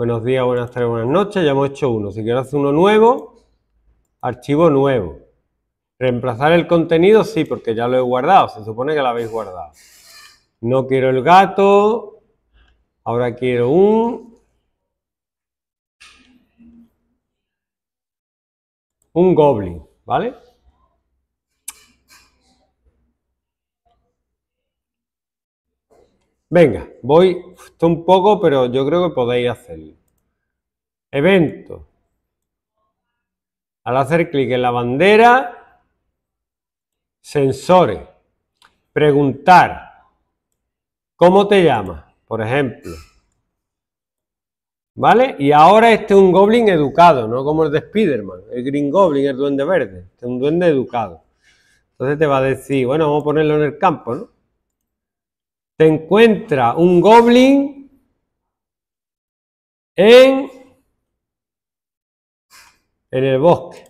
Buenos días, buenas tardes, buenas noches. Ya hemos hecho uno. Si quiero hacer uno nuevo, archivo nuevo. Reemplazar el contenido, sí, porque ya lo he guardado. Se supone que lo habéis guardado. No quiero el gato. Ahora quiero un... Un goblin, ¿vale? Venga, voy un poco, pero yo creo que podéis hacerlo. Evento. Al hacer clic en la bandera, sensores. Preguntar. ¿Cómo te llamas? Por ejemplo. ¿Vale? Y ahora este es un goblin educado, no como el de Spiderman, el Green Goblin, el duende verde. Este es un duende educado. Entonces te va a decir, bueno, vamos a ponerlo en el campo, ¿no? te encuentra un goblin en, el bosque.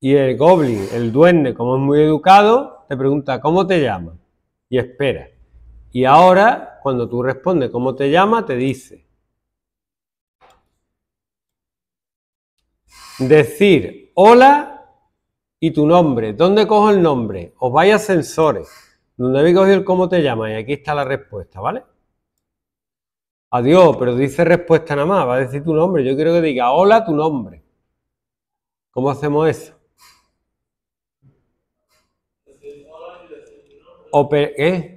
Y el goblin, el duende, como es muy educado, te pregunta cómo te llamas y espera. Y ahora, cuando tú respondes cómo te llama, te dice. Decir hola y tu nombre. ¿Dónde cojo el nombre? Os vaya a sensores. Donde habéis cogido el cómo te llamas y aquí está la respuesta, ¿vale? Adiós, pero dice respuesta nada más, va a decir tu nombre. Yo quiero que diga hola tu nombre. ¿Cómo hacemos eso? O ¿Qué?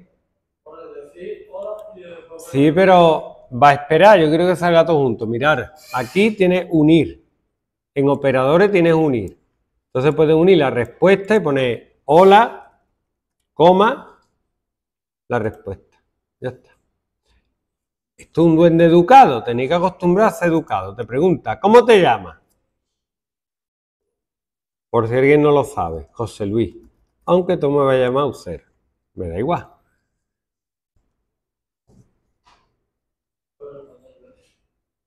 Sí, pero va a esperar. Yo quiero que salga todo junto. Mirar, aquí tiene unir. En operadores tienes unir. Entonces puedes unir la respuesta y poner hola coma, la respuesta. Ya está. Esto es un duende educado, tenéis que acostumbrarse a educado. Te pregunta, ¿cómo te llamas? Por si alguien no lo sabe, José Luis. Aunque tú me vayas a llamar usar. me da igual.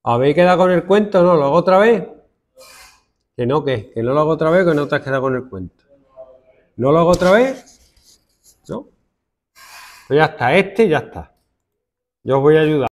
¿Habéis quedado con el cuento? ¿No? ¿Lo hago otra vez? Que no, que, no lo hago otra vez, que no te has quedado con el cuento. ¿No lo hago otra vez? ¿no? Pues ya está, este ya está. Yo os voy a ayudar.